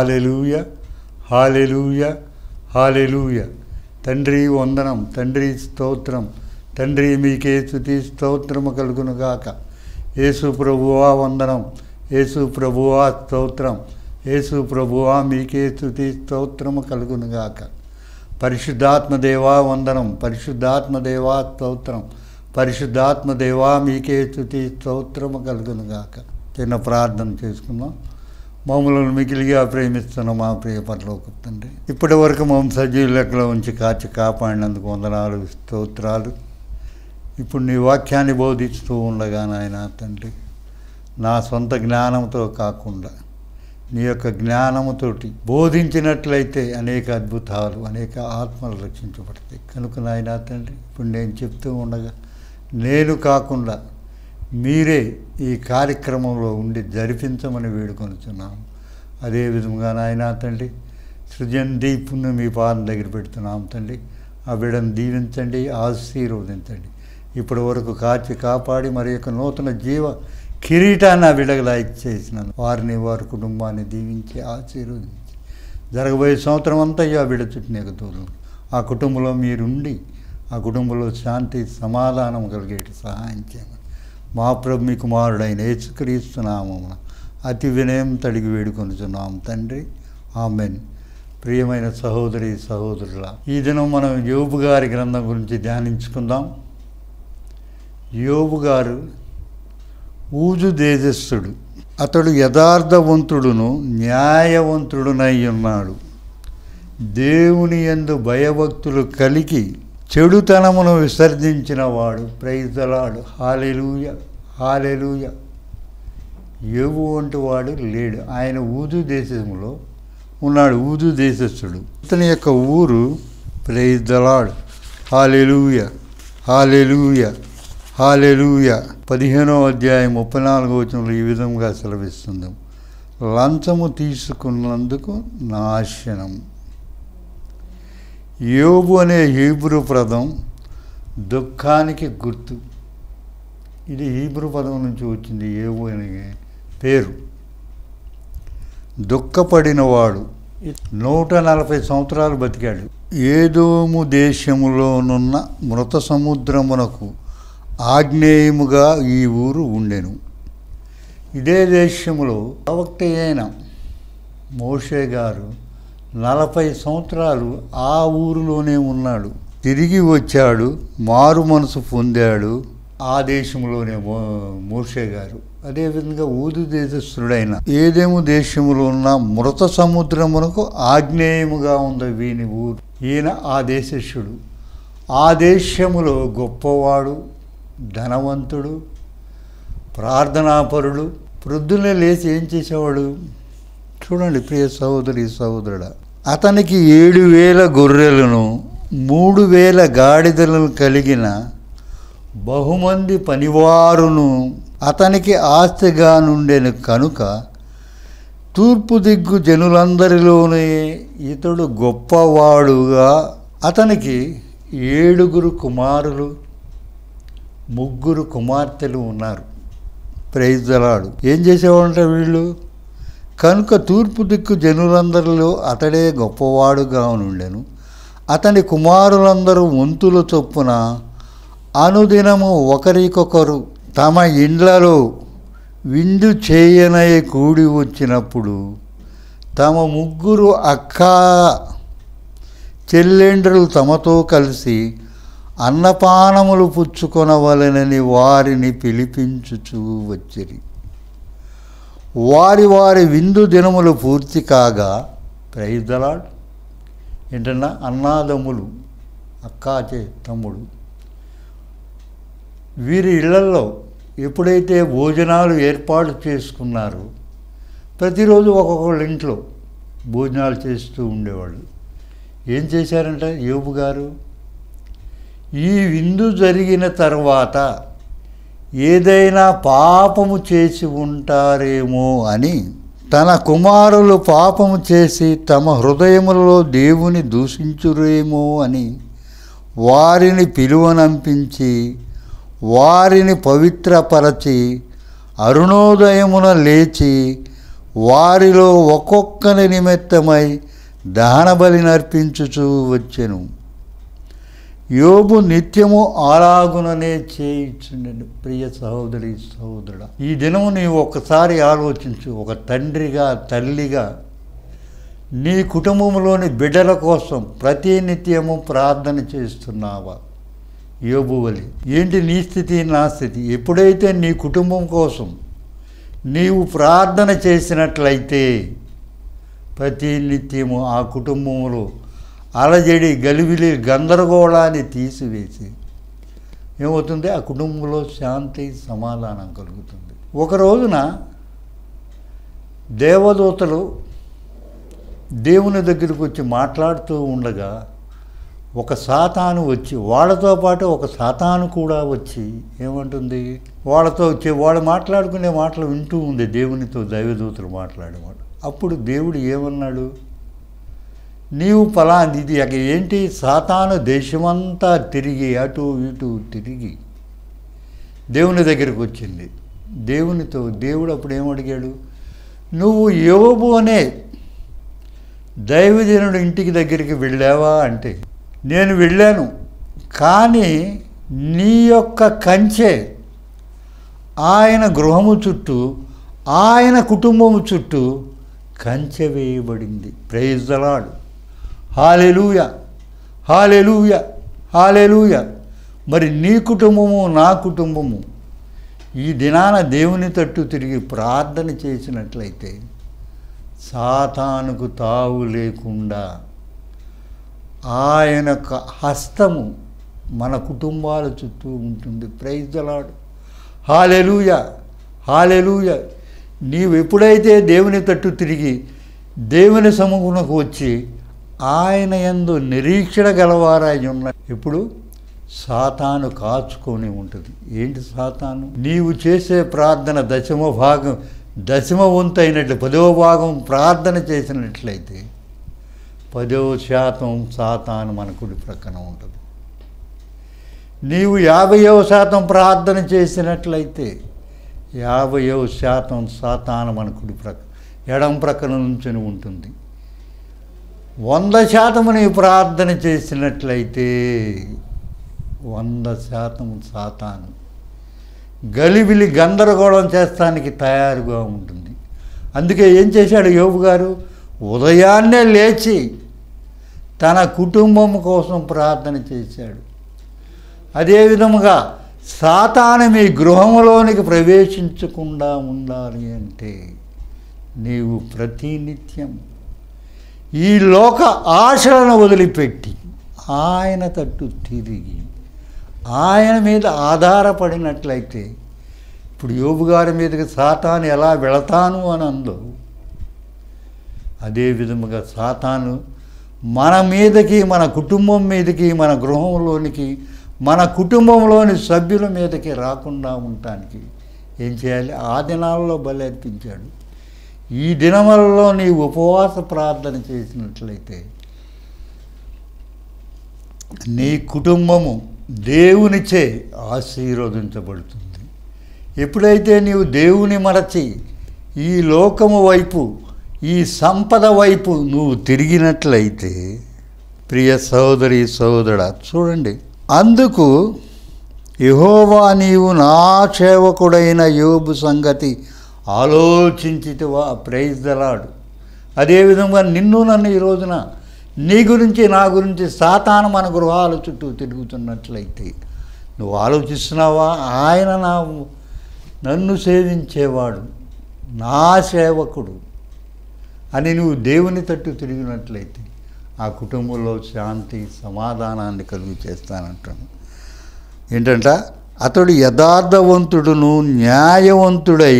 hallelujah hallelujah hallelujah తండ్రి వందనం తండ్రి స్తోత్రం తండ్రి మీకే స్థుతి స్తోత్రము కలుగునుగాక యేసు ప్రభువా వందనం యేసు ప్రభువా స్తోత్రం యేసు ప్రభువా మీకే స్థుతి స్తోత్రము కలుగునుగాక పరిశుద్ధాత్మదేవా వందనం పరిశుద్ధాత్మదేవా స్తోత్రం పరిశుద్ధాత్మదేవా మీకే స్థుతి స్తోత్రము కలుగునుగాక చిన్న ప్రార్థన చేసుకుందాం మామూలు మిగిలిగా ప్రేమిస్తున్న మా ప్రియ పరలోకపు తండ్రి ఇప్పటి వరకు మమ్మల్ని సజీవ లెక్కలో ఉంచి కాచి కాపాడినందుకు వందనాలు స్తోత్రాలు ఇప్పుడు నీ వాక్యాన్ని బోధిస్తూ ఉండగా నాయన తండ్రి నా సొంత జ్ఞానంతో కాకుండా నీ యొక్క జ్ఞానముతోటి బోధించినట్లయితే అనేక అద్భుతాలు అనేక ఆత్మలు రక్షించబడతాయి కనుక నాయన తండ్రి ఇప్పుడు నేను చెప్తూ ఉండగా నేను కాకుండా మీరే ఈ కార్యక్రమంలో ఉండి జరిపించమని వేడుకొనుచున్నాము అదేవిధంగా నాయన తండ్రి సృజన్ దీప్ను మీ పాదం దగ్గర పెడుతున్నాం తండ్రి ఆ బిడ్డను దీవించండి ఆశీర్వదించండి ఇప్పటి వరకు కాచి కాపాడి మరి యొక్క నూతన జీవ కిరీటాన్ని ఆ విడగలా లైక్ చేసినాను వారిని వారి కుటుంబాన్ని దీవించి ఆశీర్వదించి జరగబోయే సంవత్సరం అంతా ఆ బిడ్డ చుట్టూ తోలు ఆ కుటుంబంలో మీరుండి ఆ కుటుంబంలో శాంతి సమాధానం కలిగేటి సహాయం చేయమని మా ప్రభు కుమారుడైన యేసుక్రీస్తున్నామమున అతి వినయం తడిగి వేడుకొనుచున్నాం తండ్రి ఆమెన్ ప్రియమైన సహోదరి సహోదరుల ఈ దినం మనం యోబు గారి గ్రంథం గురించి ధ్యానించుకుందాం యోబు గారు ఊజు దేజస్సుడు అతడు యథార్థవంతుడును న్యాయవంతుడునై ఉన్నాడు దేవుని ఎందు భయభక్తులు కలిగి చెడుతనమును విసర్జించిన వాడు ప్రైజలాడు హాలెలుయ హాలెలుయ ఏవు వంటి వాడు లేడు ఆయన ఊదు దేశంలో ఉన్నాడు ఊదు దేశస్థుడు ఇతని యొక్క ఊరు ప్రైద్దలాడు హాలెలుయ హాలెలుయ హాలెలుయ పదిహేనో అధ్యాయం ముప్పై నాలుగో వచనంలో ఈ విధంగా సెలవిస్తుంది లంచము తీసుకున్నందుకు నాశనం యోగు అనే హీబ్రు పదం దుఃఖానికి గుర్తు ఇది హీబ్రూ పదం నుంచి వచ్చింది ఏవో అని పేరు దుఃఖపడినవాడు నూట నలభై సంవత్సరాలు బతికాడు ఏదోము దేశములోనున్న మృత సముద్రమునకు ఆగ్నేయముగా ఈ ఊరు ఉండెను ఇదే దేశములో ప్రవక్త అయిన మోషే గారు నలభై సంవత్సరాలు ఆ ఊరిలోనే ఉన్నాడు తిరిగి వచ్చాడు మారు మనసు పొందాడు ఆ దేశంలోనే మోర్షే గారు అదేవిధంగా ఊదు దేశస్థుడైన ఏదేమో దేశంలో ఉన్న మృత సముద్రమునకు ఆగ్నేయముగా ఉంది వీని ఊరు ఈయన ఆ దేశస్థుడు ఆ దేశములో గొప్పవాడు ధనవంతుడు ప్రార్థనాపరుడు వృద్ధులే లేచి ఏం చేసేవాడు చూడండి ప్రియ సహోదరి సహోదరుడ అతనికి ఏడు వేల గొర్రెలను మూడు వేల గాడిదలను కలిగిన బహుమంది పనివారును అతనికి ఆస్తిగా నుండెను కనుక తూర్పు దిగ్గు జనులందరిలోనే ఇతడు గొప్పవాడుగా అతనికి ఏడుగురు కుమారులు ముగ్గురు కుమార్తెలు ఉన్నారు ప్రైజ్లాడు ఏం చేసేవాడంట వీళ్ళు కనుక తూర్పు దిక్కు జనులందరిలో అతడే గొప్పవాడుగా ఉండెను అతని కుమారులందరూ వంతుల చొప్పున అనుదినము ఒకరికొకరు తమ ఇండ్లలో విందు చేయనై కూడి వచ్చినప్పుడు తమ ముగ్గురు అక్క చెల్లెండ్రులు తమతో కలిసి అన్నపానములు పుచ్చుకొనవలెనని వారిని పిలిపించుచూ వచ్చిరి వారి వారి విందు దినములు పూర్తి కాగా ప్రైజ్ ప్రైదలాడ్ ఏంటన్నా అన్నాదములు అక్కాచే తమ్ముడు వీరి ఇళ్లలో ఎప్పుడైతే భోజనాలు ఏర్పాటు చేసుకున్నారో ప్రతిరోజు ఒక్కొక్కళ్ళ ఇంట్లో భోజనాలు చేస్తూ ఉండేవాళ్ళు ఏం చేశారంట యోబు గారు ఈ విందు జరిగిన తర్వాత ఏదైనా పాపము చేసి ఉంటారేమో అని తన కుమారులు పాపము చేసి తమ హృదయములలో దేవుని దూషించురేమో అని వారిని పిలువనంపించి వారిని పవిత్రపరచి అరుణోదయమున లేచి వారిలో ఒక్కొక్కని నిమిత్తమై దహనబలి నర్పించుచూ వచ్చెను యోబు నిత్యము ఆలాగుననే చేయించుండెను ప్రియ సహోదరి సహోదరుడు ఈ దినం నీవు ఒకసారి ఆలోచించు ఒక తండ్రిగా తల్లిగా నీ కుటుంబంలోని బిడ్డల కోసం ప్రతినిత్యము ప్రార్థన చేస్తున్నావా యోబువలి ఏంటి నీ స్థితి నా స్థితి ఎప్పుడైతే నీ కుటుంబం కోసం నీవు ప్రార్థన చేసినట్లయితే ప్రతి నిత్యము ఆ కుటుంబంలో అలజడి గలివిలి గందరగోళాన్ని తీసివేసి ఏమవుతుంది ఆ కుటుంబంలో శాంతి సమాధానం కలుగుతుంది ఒక రోజున దేవదూతలు దేవుని దగ్గరికి వచ్చి మాట్లాడుతూ ఉండగా ఒక సాతాను వచ్చి వాళ్ళతో పాటు ఒక సాతాను కూడా వచ్చి ఏమంటుంది వాళ్ళతో వచ్చి వాళ్ళు మాట్లాడుకునే మాటలు వింటూ ఉంది దేవునితో దైవదూతలు మాట్లాడేమాట అప్పుడు దేవుడు ఏమన్నాడు నీవు ఫలా ఇది ఏంటి సాతాను దేశమంతా తిరిగి అటు ఇటు తిరిగి దేవుని దగ్గరికి వచ్చింది దేవునితో దేవుడు అప్పుడు ఏమడిగాడు నువ్వు యోబు అనే దైవజనుడు ఇంటికి దగ్గరికి వెళ్ళావా అంటే నేను వెళ్ళాను కానీ నీ యొక్క కంచె ఆయన గృహము చుట్టూ ఆయన కుటుంబము చుట్టూ కంచె వేయబడింది ప్రేజలాడు హాలెలూయ హాలెలూయ హాలెలూయ మరి నీ కుటుంబము నా కుటుంబము ఈ దినాన దేవుని తట్టు తిరిగి ప్రార్థన చేసినట్లయితే సాతానుకు తావు లేకుండా ఆయన యొక్క హస్తము మన కుటుంబాల చుట్టూ ఉంటుంది ప్రైజ్ ప్రైజ్లాడు హాలెలుయ హాలెలుయ నీవు ఎప్పుడైతే దేవుని తట్టు తిరిగి దేవుని సముఖమునకు వచ్చి ఆయన ఎందు నిరీక్షణ గలవారాయి ఉన్న ఇప్పుడు సాతాను కాచుకొని ఉంటుంది ఏంటి సాతాను నీవు చేసే ప్రార్థన దశమ భాగం దశమ వంతైనట్లు పదవ భాగం ప్రార్థన చేసినట్లయితే పదవ శాతం సాతాను మన కుడి ప్రక్కన ఉంటుంది నీవు యాభైవ శాతం ప్రార్థన చేసినట్లయితే యాభైవ శాతం సాతాను మన కుడి ప్రక్క ఎడం ప్రక్కన నుంచుని ఉంటుంది వంద శాతం నీవు ప్రార్థన చేసినట్లయితే వంద శాతం సాతాను గలిబిలి గందరగోళం చేస్తానికి తయారుగా ఉంటుంది అందుకే ఏం చేశాడు యోబు గారు ఉదయాన్నే లేచి తన కుటుంబం కోసం ప్రార్థన చేశాడు అదే విధముగా సాతాను మీ గృహంలోనికి ప్రవేశించకుండా ఉండాలి అంటే నీవు ప్రతినిత్యం ఈ లోక ఆశలను వదిలిపెట్టి ఆయన తట్టు తిరిగి ఆయన మీద ఆధారపడినట్లయితే ఇప్పుడు యోబు గారి మీదకి సాతాను ఎలా వెళతాను అని అందో అదే విధముగా సాతాను మన మీదకి మన కుటుంబం మీదకి మన గృహంలోనికి మన కుటుంబంలోని సభ్యుల మీదకి రాకుండా ఉండటానికి ఏం చేయాలి ఆ దినాల్లో బలి అర్పించాడు ఈ దినములలో నీ ఉపవాస ప్రార్థన చేసినట్లయితే నీ కుటుంబము దేవునిచే ఆశీర్వదించబడుతుంది ఎప్పుడైతే నీవు దేవుని మరచి ఈ లోకము వైపు ఈ సంపద వైపు నువ్వు తిరిగినట్లయితే ప్రియ సహోదరి సహోదర చూడండి అందుకు యహోవా నీవు నా సేవకుడైన యోబు సంగతి ఆలోచించితివా దలాడు అదేవిధంగా నిన్ను నన్ను ఈ రోజున నీ గురించి నా గురించి సాతాన మన గృహాల చుట్టూ తిరుగుతున్నట్లయితే నువ్వు ఆలోచిస్తున్నావా ఆయన నా నన్ను సేవించేవాడు నా సేవకుడు అని నువ్వు దేవుని తట్టు తిరిగినట్లయితే ఆ కుటుంబంలో శాంతి సమాధానాన్ని కలుగు చేస్తానంటాను ఏంటంట అతడు యథార్థవంతుడును న్యాయవంతుడై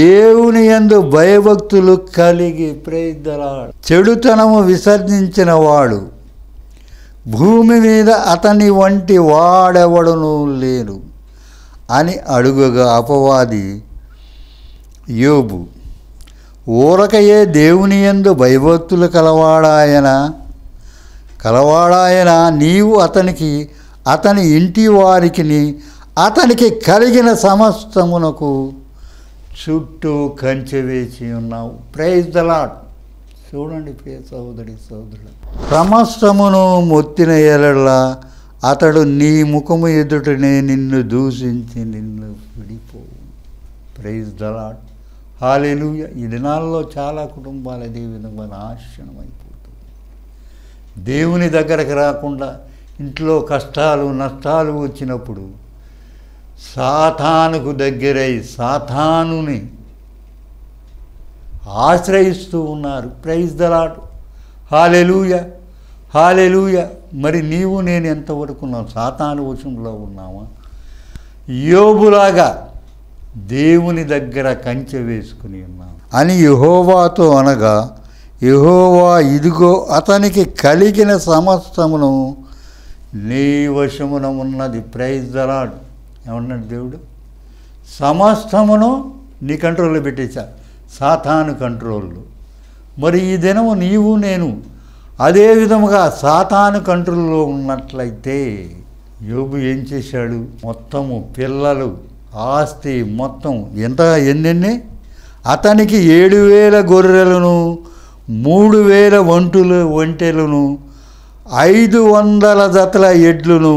దేవుని ఎందు భయభక్తులు కలిగి ప్రేద్దలాడు చెడుతనము విసర్జించిన వాడు భూమి మీద అతని వంటి వాడెవడను లేరు అని అడుగుగా అపవాది యోబు ఊరకయే దేవుని ఎందు భయభక్తులు కలవాడాయన కలవాడాయన నీవు అతనికి అతని ఇంటి వారికి అతనికి కలిగిన సమస్తమునకు చుట్టూ కంచె వేసి ఉన్నావు ప్రైజ్ ద చూడండి ప్రియ సహోదరి సోదరుడు సమస్తమును మొత్తిన ఏలలా అతడు నీ ముఖము ఎదుటనే నిన్ను దూషించి నిన్ను విడిపోవు ప్రైజ్ ద హాలేలు ఈ దినాల్లో చాలా కుటుంబాలు అదే విధంగా నాశనం అయిపోతుంది దేవుని దగ్గరకు రాకుండా ఇంట్లో కష్టాలు నష్టాలు వచ్చినప్పుడు సాతానుకు దగ్గరై సాతానుని ఆశ్రయిస్తూ ఉన్నారు ప్రైజ్ దలాడు హాలెలూయ హాలెలూయ మరి నీవు నేను ఎంతవరకు నా సాతాను వశంలో ఉన్నామా యోబులాగా దేవుని దగ్గర కంచె వేసుకుని ఉన్నాము అని యహోవాతో అనగా యహోవా ఇదిగో అతనికి కలిగిన సమస్తమును నీ వశమున ఉన్నది ప్రైజ్ దలాడ్ ఏమన్నాడు దేవుడు సమస్తమును నీ కంట్రోల్లో పెట్టేశా సాతాను కంట్రోల్లో మరి ఈ దినము నీవు నేను అదే విధముగా సాతాను కంట్రోల్లో ఉన్నట్లయితే యోబు ఏం చేశాడు మొత్తము పిల్లలు ఆస్తి మొత్తం ఎంత ఎన్నెన్ని అతనికి ఏడు వేల గొర్రెలను మూడు వేల ఒంటులు ఒంటెలను ఐదు వందల జతల ఎడ్లను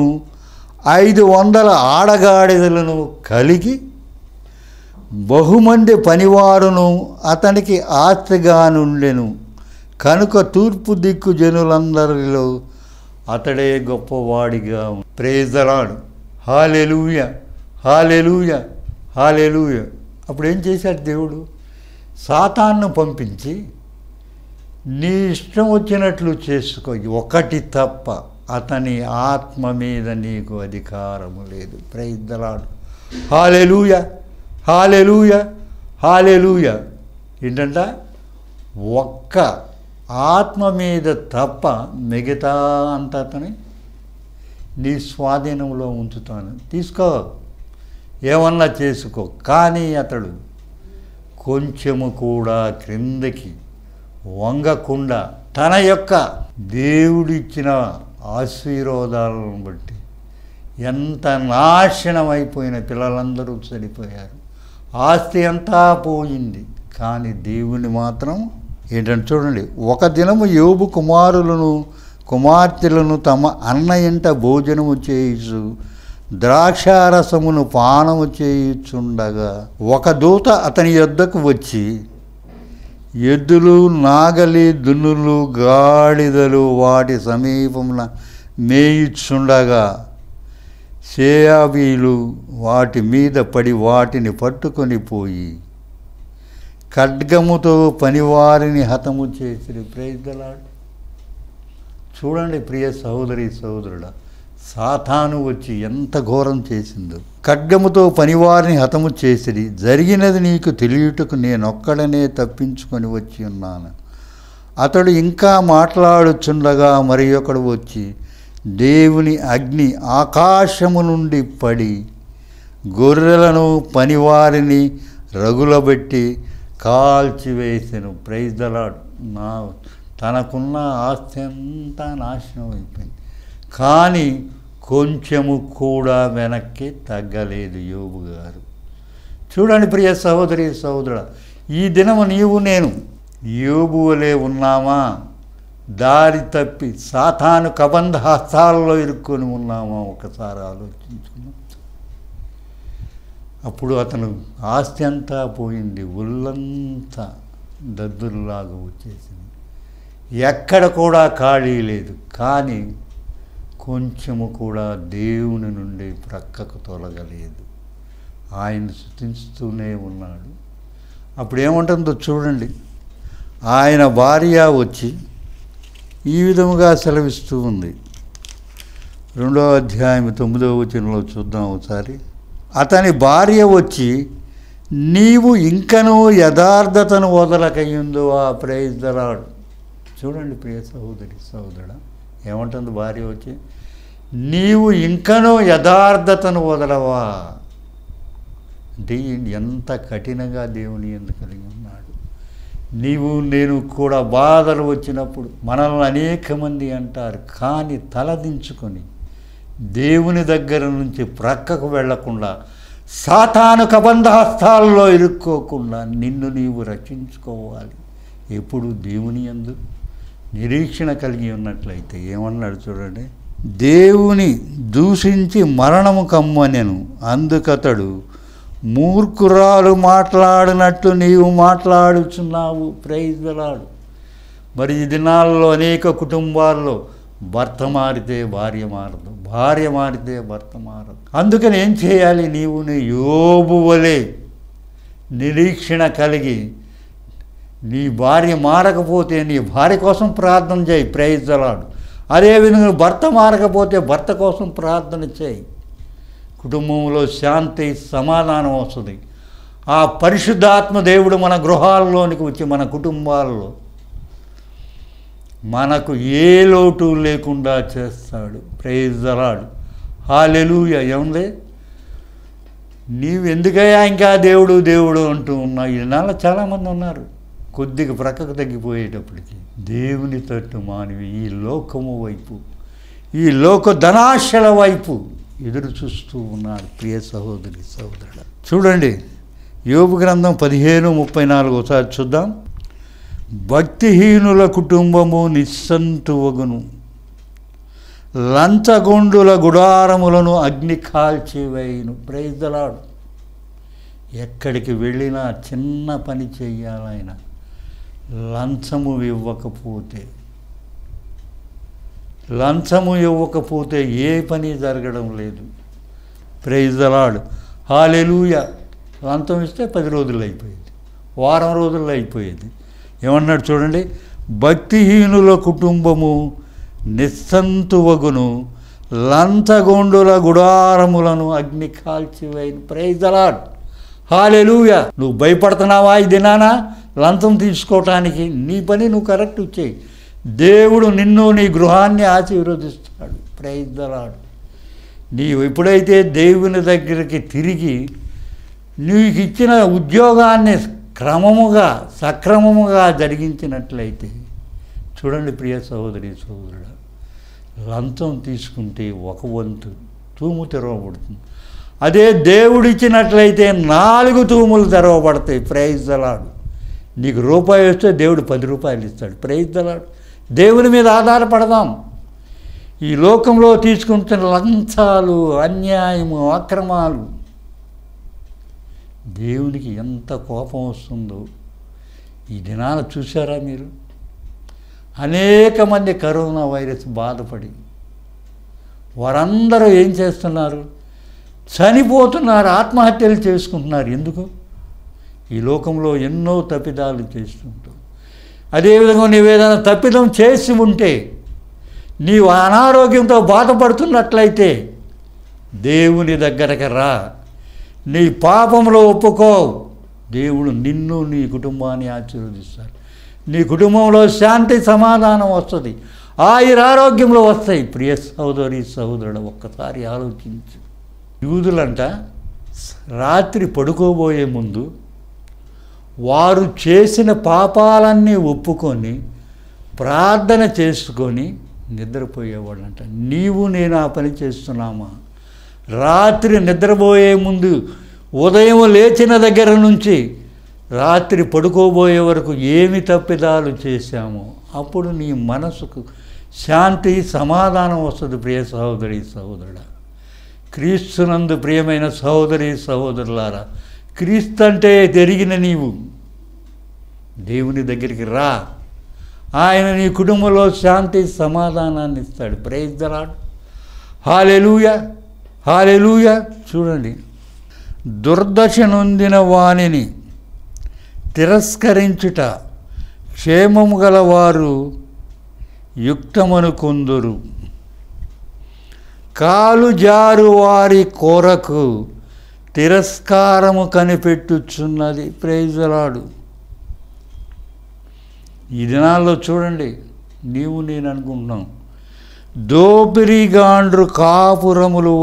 ఐదు వందల ఆడగాడిదలను కలిగి బహుమంది పనివారును అతనికి ఆస్తిగా నుండెను కనుక తూర్పు దిక్కు జనులందరిలో అతడే గొప్పవాడిగా ప్రేజలాడు హాలెలుయా హాలెలూయ హాలెలూయ అప్పుడు ఏం చేశాడు దేవుడు సాతాన్ను పంపించి నీ ఇష్టం వచ్చినట్లు చేసుకో ఒకటి తప్ప అతని ఆత్మ మీద నీకు అధికారము లేదు ప్రయిద్దలాడు హాలెలూయ హాలెలూయ హాలెలూయ ఏంటంట ఒక్క ఆత్మ మీద తప్ప మిగతా అంత అతని నీ స్వాధీనంలో ఉంచుతాను తీసుకో ఏమన్నా చేసుకో కానీ అతడు కొంచెము కూడా క్రిందకి వంగకుండా తన యొక్క దేవుడిచ్చిన ఆశీర్వాదాలను బట్టి ఎంత నాశనమైపోయిన పిల్లలందరూ చనిపోయారు ఆస్తి అంతా పోయింది కానీ దేవుని మాత్రం ఏంటంటే చూడండి ఒక దినము యోబు కుమారులను కుమార్తెలను తమ అన్న ఇంట భోజనము చేయిచు ద్రాక్షారసమును పానము చేయుచుండగా ఒక దూత అతని యొద్దకు వచ్చి ఎద్దులు నాగలి దున్నులు గాడిదలు వాటి సమీపమున మేయుచుండగా సేయాబీలు వాటి మీద పడి వాటిని పట్టుకొని పోయి ఖడ్గముతో పనివారిని హతము చేసి ప్రైజ్లాడు చూడండి ప్రియ సహోదరి సహోదరుడా సాతాను వచ్చి ఎంత ఘోరం చేసిందో ఖడ్గముతో పనివారిని హతము చేసిరి జరిగినది నీకు తెలియటకు నేనొక్కడనే తప్పించుకొని వచ్చి ఉన్నాను అతడు ఇంకా మాట్లాడుచుండగా మరి ఒకడు వచ్చి దేవుని అగ్ని ఆకాశము నుండి పడి గొర్రెలను పనివారిని రగులబెట్టి కాల్చివేసాను ప్రైజ్ దలా నా తనకున్న ఆస్తి అంతా నాశనం అయిపోయింది కానీ కొంచెము కూడా వెనక్కి తగ్గలేదు యోబు గారు చూడండి ప్రియ సహోదరి సహోదరుడు ఈ దినము నీవు నేను యోబు వలే ఉన్నామా దారి తప్పి సాతాను కబంధ హస్తాలలో ఇరుక్కొని ఉన్నామా ఒకసారి ఆలోచించుకున్నాం అప్పుడు అతను ఆస్తి అంతా పోయింది ఒళ్ళంతా దద్దుల్లాగా వచ్చేసింది ఎక్కడ కూడా ఖాళీ లేదు కానీ కొంచెము కూడా దేవుని నుండి ప్రక్కకు తొలగలేదు ఆయన స్థుతిస్తూనే ఉన్నాడు అప్పుడు ఏమంటుందో చూడండి ఆయన భార్య వచ్చి ఈ విధముగా సెలవిస్తూ ఉంది రెండో అధ్యాయం తొమ్మిదవ వచనంలో చూద్దాం ఒకసారి అతని భార్య వచ్చి నీవు ఇంకనూ యథార్థతను వదలకయ్యిందో ఆ దరాడు చూడండి ప్రియ సహోదరి సహోదరుడు ఏమంటుంది భార్య వచ్చి నీవు ఇంకనూ యథార్థతను వదలవా అంటే ఎంత కఠినంగా దేవుని ఎందుకు కలిగి ఉన్నాడు నీవు నేను కూడా బాధలు వచ్చినప్పుడు మనల్ని అనేక మంది అంటారు కానీ తలదించుకొని దేవుని దగ్గర నుంచి ప్రక్కకు వెళ్లకుండా సాతాను హస్తాల్లో ఇరుక్కోకుండా నిన్ను నీవు రక్షించుకోవాలి ఎప్పుడు దేవుని ఎందు నిరీక్షణ కలిగి ఉన్నట్లయితే ఏమన్నాడు చూడండి దేవుని దూషించి మరణము కమ్మనెను అందుకతడు మూర్ఖురాలు మాట్లాడినట్టు నీవు మాట్లాడుచున్నావు ప్రైజ్లాడు మరి ఈ దినాల్లో అనేక కుటుంబాల్లో భర్త మారితే భార్య మారదు భార్య మారితే భర్త మారదు అందుకని ఏం చేయాలి నీవు నీ యోబు వలె నిరీక్షణ కలిగి నీ భార్య మారకపోతే నీ భార్య కోసం ప్రార్థన చేయి ప్రయత్నలాడు అదేవిధంగా భర్త మారకపోతే భర్త కోసం ప్రార్థన చేయి కుటుంబంలో శాంతి సమాధానం వస్తుంది ఆ పరిశుద్ధాత్మ దేవుడు మన గృహాల్లోనికి వచ్చి మన కుటుంబాల్లో మనకు ఏ లోటు లేకుండా చేస్తాడు ప్రేజరాడు హాలెలుయ నీవు నీవెందుకయ్యా ఇంకా దేవుడు దేవుడు అంటూ ఉన్నావు నెల చాలామంది ఉన్నారు కొద్దిగా ప్రక్కకు తగ్గిపోయేటప్పటికి దేవుని తట్టు మానవి ఈ లోకము వైపు ఈ లోక ధనాశల వైపు ఎదురు చూస్తూ ఉన్నాడు ప్రియ సహోదరి సహోదరుడు చూడండి యోగు గ్రంథం పదిహేను ముప్పై ఒకసారి చూద్దాం భక్తిహీనుల కుటుంబము నిస్సంతువగును లంచగొండుల గుడారములను అగ్ని కాల్చివేయును ప్రైజ్లాడు ఎక్కడికి వెళ్ళినా చిన్న పని చెయ్యాలైనా లంచము ఇవ్వకపోతే లంచము ఇవ్వకపోతే ఏ పని జరగడం లేదు ప్రైజలాడు హాలెలూయ లంచం ఇస్తే పది రోజులు అయిపోయింది వారం రోజుల్లో అయిపోయేది ఏమన్నాడు చూడండి భక్తిహీనుల కుటుంబము నిస్సంతువగును లంచగొండుల గుడారములను అగ్ని కాల్చివైన ప్రైజలాడ్ హాలెలూయ నువ్వు భయపడుతున్నావా ఈ దినానా లంచం తీసుకోవటానికి నీ పని నువ్వు కరెక్ట్ వచ్చేయి దేవుడు నిన్ను నీ గృహాన్ని ఆశీర్వదిస్తాడు ప్రయత్నరాడు నీవు ఎప్పుడైతే దేవుని దగ్గరికి తిరిగి నీకు ఇచ్చిన ఉద్యోగాన్ని క్రమముగా సక్రమముగా జరిగించినట్లయితే చూడండి ప్రియ సహోదరి సహోదరుడు లంచం తీసుకుంటే ఒక వంతు తూము తెరవబడుతుంది అదే దేవుడిచ్చినట్లయితే నాలుగు తూములు తెరవబడతాయి ప్రైజ్ అలాడు నీకు రూపాయి వస్తే దేవుడు పది రూపాయలు ఇస్తాడు ప్రయత్నాడు దేవుని మీద ఆధారపడదాం ఈ లోకంలో తీసుకుంటున్న లంచాలు అన్యాయము అక్రమాలు దేవునికి ఎంత కోపం వస్తుందో ఈ దినాన చూసారా మీరు అనేక మంది కరోనా వైరస్ బాధపడి వారందరూ ఏం చేస్తున్నారు చనిపోతున్నారు ఆత్మహత్యలు చేసుకుంటున్నారు ఎందుకు ఈ లోకంలో ఎన్నో తప్పిదాలు చేస్తుంటావు అదేవిధంగా నీవేదైనా తప్పిదం చేసి ఉంటే నీవు అనారోగ్యంతో బాధపడుతున్నట్లయితే దేవుని దగ్గరకు రా నీ పాపంలో ఒప్పుకో దేవుడు నిన్ను నీ కుటుంబాన్ని ఆశీర్వదిస్తాడు నీ కుటుంబంలో శాంతి సమాధానం వస్తుంది ఆయుర ఆరోగ్యంలో వస్తాయి ప్రియ సహోదరి సహోదరుడు ఒక్కసారి ఆలోచించు యూదులంట రాత్రి పడుకోబోయే ముందు వారు చేసిన పాపాలన్నీ ఒప్పుకొని ప్రార్థన చేసుకొని నిద్రపోయేవాడు అంట నీవు నేను ఆ పని చేస్తున్నామా రాత్రి నిద్రపోయే ముందు ఉదయం లేచిన దగ్గర నుంచి రాత్రి పడుకోబోయే వరకు ఏమి తప్పిదాలు చేశామో అప్పుడు నీ మనసుకు శాంతి సమాధానం వస్తుంది ప్రియ సహోదరి సహోదరుడా క్రీస్తునందు ప్రియమైన సహోదరి సహోదరులారా క్రీస్తు అంటే జరిగిన నీవు దేవుని దగ్గరికి రా ఆయన నీ కుటుంబంలో శాంతి సమాధానాన్ని ఇస్తాడు ప్రైజ్ దలాడు హాలెలూయ హాలెలూయ చూడండి దుర్దశ నొందిన వాణిని తిరస్కరించుట క్షేమము గలవారు యుక్తమను కొందరు కాలు జారు వారి కొరకు తిరస్కారము కనిపెట్టుచున్నది ప్రేజరాడు ఈ దినాల్లో చూడండి నీవు నేను అనుకుంటున్నాం దోపిరిగాండ్రు కాపురములు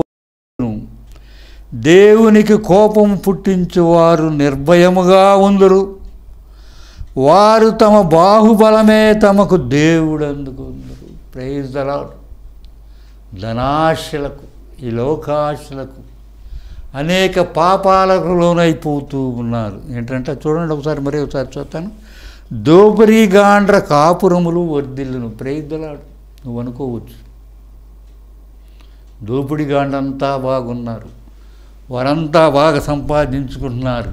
దేవునికి కోపం పుట్టించువారు నిర్భయముగా ఉందరు వారు తమ బాహుబలమే తమకు దేవుడందుకుందరు ప్రేజ్ దలాడు ధనాశలకు ఈ లోకాశలకు అనేక పాపాలకు లోనైపోతూ ఉన్నారు ఏంటంటే చూడండి ఒకసారి మరీ ఒకసారి చూస్తాను దోబరీగాండ్ర కాపురములు వర్ధిల్లును ప్రేద్దలాడు నువ్వు అనుకోవచ్చు దోపిడిగాండంతా బాగున్నారు వారంతా బాగా సంపాదించుకుంటున్నారు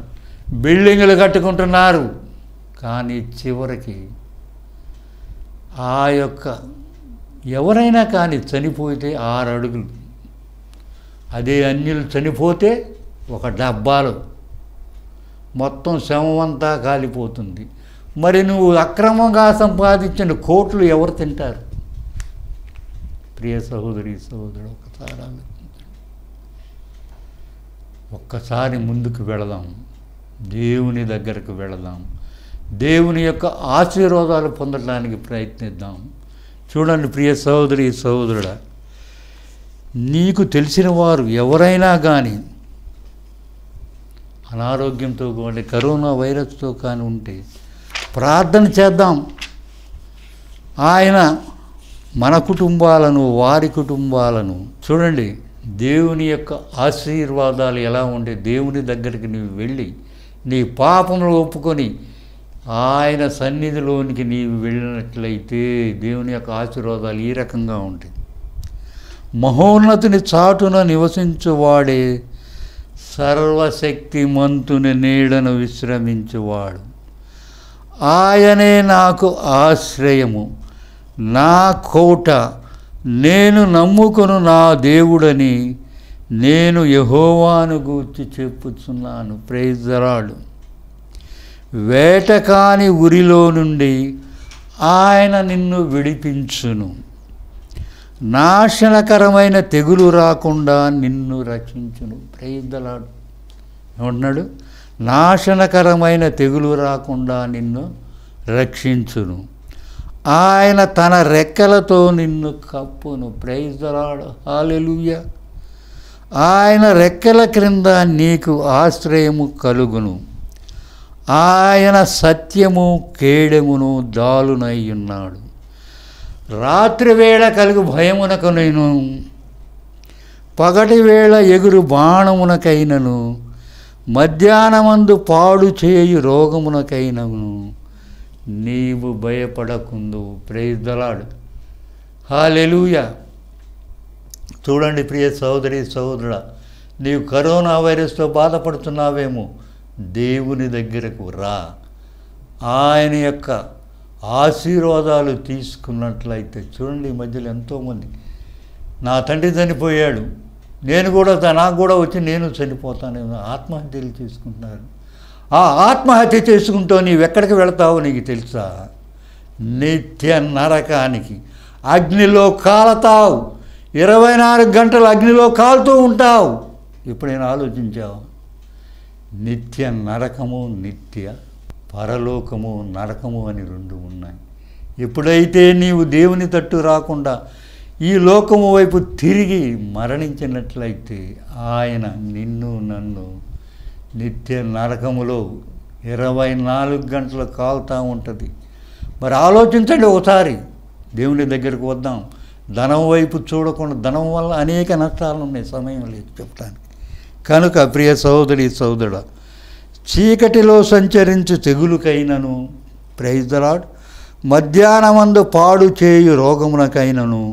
బిల్డింగులు కట్టుకుంటున్నారు కానీ చివరికి ఆ యొక్క ఎవరైనా కానీ చనిపోతే ఆరు అడుగులు అదే అన్యులు చనిపోతే ఒక డబ్బాలు మొత్తం శవమంతా కాలిపోతుంది మరి నువ్వు అక్రమంగా సంపాదించిన కోట్లు ఎవరు తింటారు ప్రియ సహోదరి సహోదరుడు ఒకసారి ఆలోచించండి ఒక్కసారి ముందుకు వెళదాం దేవుని దగ్గరకు వెళదాం దేవుని యొక్క ఆశీర్వాదాలు పొందడానికి ప్రయత్నిద్దాం చూడండి ప్రియ సహోదరి సహోదరుడా నీకు తెలిసిన వారు ఎవరైనా కానీ అనారోగ్యంతో కానీ కరోనా వైరస్తో కానీ ఉంటే ప్రార్థన చేద్దాం ఆయన మన కుటుంబాలను వారి కుటుంబాలను చూడండి దేవుని యొక్క ఆశీర్వాదాలు ఎలా ఉండే దేవుని దగ్గరికి నీవు వెళ్ళి నీ పాపములు ఒప్పుకొని ఆయన సన్నిధిలోనికి నీవు వెళ్ళినట్లయితే దేవుని యొక్క ఆశీర్వాదాలు ఈ రకంగా ఉంటాయి మహోన్నతిని చాటున నివసించువాడే మంతుని నీడను విశ్రమించువాడు ఆయనే నాకు ఆశ్రయము నా కోట నేను నమ్ముకొను నా దేవుడని నేను యహోవాను గూర్చి చెప్పుచున్నాను ప్రేజరాడు వేటకాని ఉరిలో నుండి ఆయన నిన్ను విడిపించును నాశనకరమైన తెగులు రాకుండా నిన్ను రక్షించును ప్రయుద్ధలాడు ఏమంటున్నాడు నాశనకరమైన తెగులు రాకుండా నిన్ను రక్షించును ఆయన తన రెక్కలతో నిన్ను కప్పును ప్రైజ్లాడు హాలెలుయ ఆయన రెక్కల క్రింద నీకు ఆశ్రయము కలుగును ఆయన సత్యము కేడెమును దాలునై ఉన్నాడు రాత్రివేళ కలుగు భయమునకు నేను పగటి వేళ ఎగురు బాణమునకైనను మధ్యాహ్నమందు పాడు చేయు రోగమునకైనను నీవు భయపడకుందు ప్రేదలాడు హాలెలుయ చూడండి ప్రియ సహోదరి సహోదరుడ నీవు కరోనా వైరస్తో బాధపడుతున్నావేమో దేవుని దగ్గరకు రా ఆయన యొక్క ఆశీర్వాదాలు తీసుకున్నట్లయితే చూడండి ఈ మధ్యలో ఎంతోమంది నా తండ్రి చనిపోయాడు నేను కూడా నాకు కూడా వచ్చి నేను చనిపోతాను ఆత్మహత్యలు చేసుకుంటున్నారు ఆ ఆత్మహత్య చేసుకుంటూ నీవు ఎక్కడికి వెళతావో నీకు తెలుసా నిత్య నరకానికి అగ్నిలో కాలతావు ఇరవై నాలుగు గంటలు అగ్నిలో కాలుతూ ఉంటావు ఇప్పుడు నేను ఆలోచించావు నిత్య నరకము నిత్య పరలోకము నరకము అని రెండు ఉన్నాయి ఎప్పుడైతే నీవు దేవుని తట్టు రాకుండా ఈ లోకము వైపు తిరిగి మరణించినట్లయితే ఆయన నిన్ను నన్ను నిత్య నరకములో ఇరవై నాలుగు గంటలు కాలుతూ ఉంటుంది మరి ఆలోచించండి ఒకసారి దేవుని దగ్గరకు వద్దాం ధనం వైపు చూడకుండా ధనం వల్ల అనేక నష్టాలు ఉన్నాయి సమయం లేదు చెప్తాను కనుక ప్రియ సోదరి సోదరుడు చీకటిలో సంచరించు తెగులుకైనను ప్రైజ్దలాడ్ మధ్యాహ్నమందు పాడు చేయు రోగమునకైనను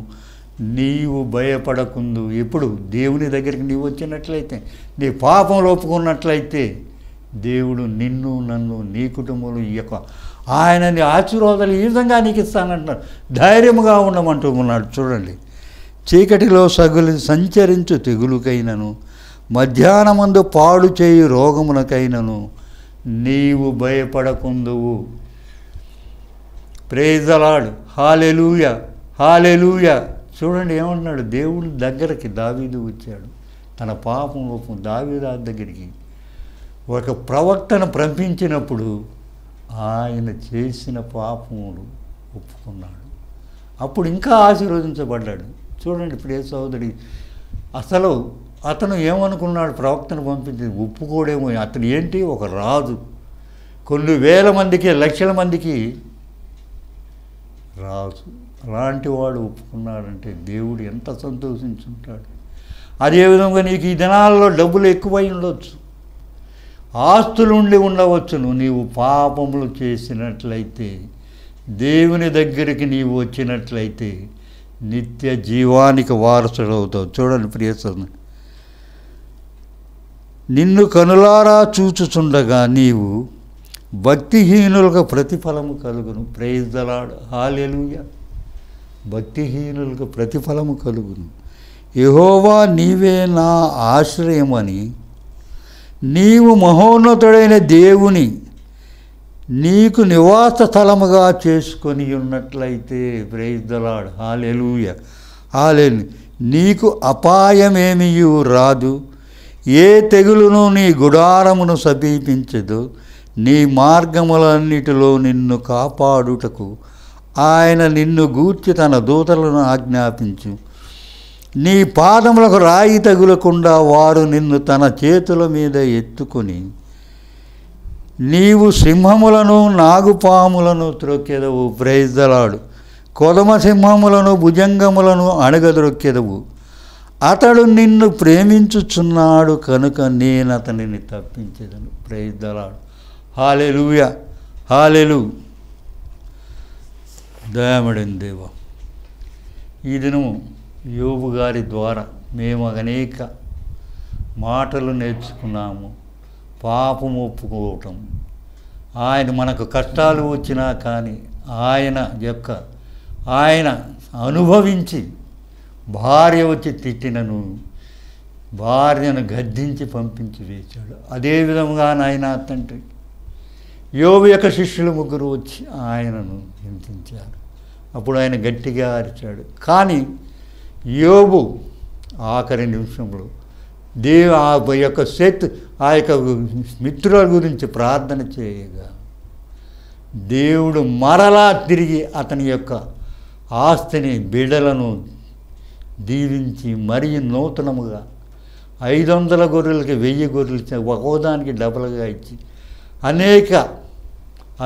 నీవు భయపడకుందు ఎప్పుడు దేవుని దగ్గరికి నీవు వచ్చినట్లయితే నీ పాపం లోపుకున్నట్లయితే దేవుడు నిన్ను నన్ను నీ కుటుంబంలో ఈ యొక్క ఆయనని ఆశీర్వాదాలు ఈ విధంగా నీకు ఇస్తానంటున్నారు ధైర్యముగా ఉండమంటూ ఉన్నాడు చూడండి చీకటిలో సగులు సంచరించు తెగులుకైనను మధ్యాహ్నమందు పాడు చేయి రోగమునకైనను నీవు భయపడకుందువు ప్రేజలాడు హాలెలూయ హాలెలూయ చూడండి ఏమంటున్నాడు దేవుడు దగ్గరికి దావీదు వచ్చాడు తన పాపం లోపం దావీదా దగ్గరికి ఒక ప్రవక్తను పంపించినప్పుడు ఆయన చేసిన పాపములు ఒప్పుకున్నాడు అప్పుడు ఇంకా ఆశీర్వదించబడ్డాడు చూడండి ఇప్పుడు ఏ అసలు అతను ఏమనుకున్నాడు ప్రవక్తను పంపించింది ఒప్పుకోడేమో అతను ఏంటి ఒక రాజు కొన్ని వేల మందికి లక్షల మందికి రాజు అలాంటి వాడు ఒప్పుకున్నాడంటే దేవుడు ఎంత సంతోషించుంటాడు అదేవిధంగా నీకు ఈ దినాల్లో డబ్బులు ఎక్కువై ఉండొచ్చు ఆస్తులు ఉండి ఉండవచ్చును నీవు పాపములు చేసినట్లయితే దేవుని దగ్గరికి నీవు వచ్చినట్లయితే నిత్య జీవానికి వారసుడవుతావు చూడండి ప్రియసంగా నిన్ను కనులారా చూచుచుండగా నీవు భక్తిహీనులకు ప్రతిఫలము కలుగును దలాడు హాలెలుయ భక్తిహీనులకు ప్రతిఫలము కలుగును యహోవా నీవే నా ఆశ్రయమని నీవు మహోన్నతుడైన దేవుని నీకు నివాస స్థలముగా చేసుకొని ఉన్నట్లయితే ప్రేయిద్దలాడు హాలెలుయ హాలెలు నీకు అపాయమేమీ రాదు ఏ తెగులును నీ గుడారమును సమీపించదు నీ మార్గములన్నిటిలో నిన్ను కాపాడుటకు ఆయన నిన్ను గూర్చి తన దూతలను ఆజ్ఞాపించు నీ పాదములకు రాయి తగులకుండా వారు నిన్ను తన చేతుల మీద ఎత్తుకొని నీవు సింహములను నాగుపాములను త్రొక్కెదవు ప్రైజ్దలాడు కొదమ సింహములను భుజంగములను అణగద్రొక్కెదవు అతడు నిన్ను ప్రేమించుచున్నాడు కనుక నేను అతనిని తప్పించేదను ప్రేద్దలాడు హాలెలుయ హాలెలు దయామడిన దేవ ఈ దినం యోబు గారి ద్వారా మేము అనేక మాటలు నేర్చుకున్నాము పాపం ఒప్పుకోవటం ఆయన మనకు కష్టాలు వచ్చినా కానీ ఆయన యొక్క ఆయన అనుభవించి భార్య వచ్చి తిట్టినను భార్యను గద్దించి పంపించి వేశాడు అదేవిధంగా నాయన తండ్రి యోగు యొక్క శిష్యులు ముగ్గురు వచ్చి ఆయనను హింసించారు అప్పుడు ఆయన గట్టిగా అరిచాడు కానీ యోబు ఆఖరి నిమిషంలో దేవు ఆ యొక్క శక్తి ఆ యొక్క మిత్రుల గురించి ప్రార్థన చేయగా దేవుడు మరలా తిరిగి అతని యొక్క ఆస్తిని బిడలను దీవించి మరీ నూతనముగా ఐదు వందల గొర్రెలకి వెయ్యి గొర్రెలు ఇచ్చిన ఒక్కోదానికి డబల్గా ఇచ్చి అనేక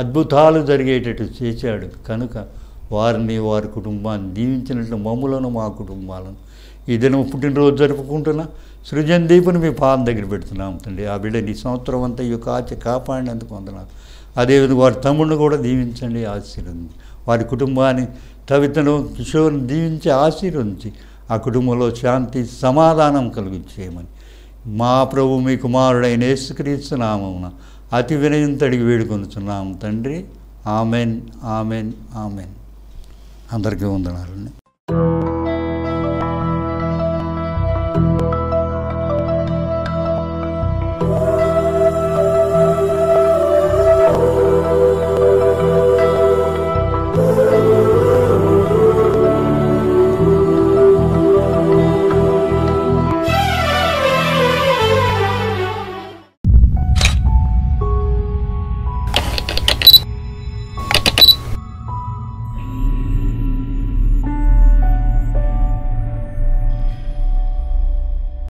అద్భుతాలు జరిగేటట్టు చేశాడు కనుక వారిని వారి కుటుంబాన్ని దీవించినట్లు మమ్ములను మా కుటుంబాలను ఈ దినం పుట్టినరోజు జరుపుకుంటున్న సృజన్ దీపుని మీ పాదం దగ్గర పెడుతున్నాం తండ్రి ఆ బిడ్డ ఈ సంవత్సరం అంతా ఈ కాచి కాపాడినందుకు వందనాలు అదేవిధంగా వారి తమ్ముడిని కూడా దీవించండి ఆశీర్వదించి వారి కుటుంబాన్ని తవితను కిషోర్ని దీవించి ఆశీర్వదించి ఆ కుటుంబంలో శాంతి సమాధానం కలిగించేయమని మా ప్రభు మీ కుమారుడైన అతి వినయం తడిగి వినయంతడికి వేడుకొనుచున్నాము తండ్రి ఆమెన్ ఆమెన్ ఆమెన్ అందరికీ వందనాలండి